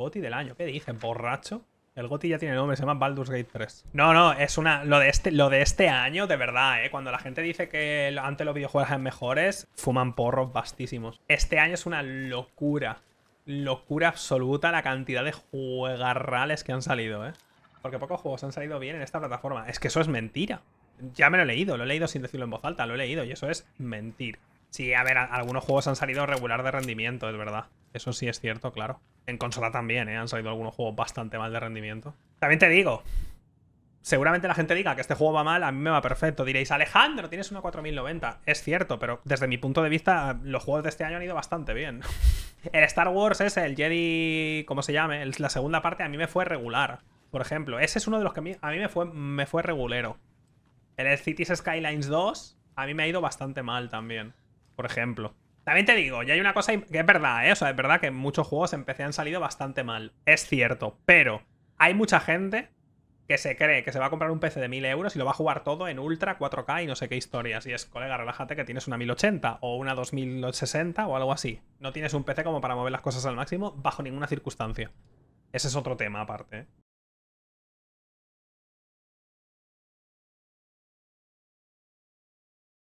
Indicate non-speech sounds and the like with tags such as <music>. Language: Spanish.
GOTI del año. ¿Qué dice? borracho? El GOTI ya tiene nombre, se llama Baldur's Gate 3. No, no, es una. Lo de este, lo de este año, de verdad, ¿eh? Cuando la gente dice que antes los videojuegos eran mejores, fuman porros vastísimos. Este año es una locura. Locura absoluta la cantidad de juegarrales que han salido, ¿eh? Porque pocos juegos han salido bien en esta plataforma. Es que eso es mentira. Ya me lo he leído, lo he leído sin decirlo en voz alta, lo he leído y eso es mentir. Sí, a ver, algunos juegos han salido regular de rendimiento, es verdad. Eso sí es cierto, claro. En consola también, ¿eh? Han salido algunos juegos bastante mal de rendimiento. También te digo, seguramente la gente diga que este juego va mal, a mí me va perfecto. Diréis, Alejandro, tienes una 4090. Es cierto, pero desde mi punto de vista, los juegos de este año han ido bastante bien. <laughs> El Star Wars ese, el Jedi, ¿cómo se llame, la segunda parte a mí me fue regular. Por ejemplo, ese es uno de los que a mí, me, fue, me fue regulero. El Cities Skylines 2 a mí me ha ido bastante mal también, por ejemplo. También te digo, ya hay una cosa que es verdad, ¿eh? O sea, es verdad que muchos juegos en PC han salido bastante mal. Es cierto, pero hay mucha gente que se cree que se va a comprar un PC de 1000 euros y lo va a jugar todo en ultra 4K y no sé qué historias. Y es, colega, relájate que tienes una 1080 o una 2060 o algo así. No tienes un PC como para mover las cosas al máximo bajo ninguna circunstancia. Ese es otro tema aparte. ¿eh?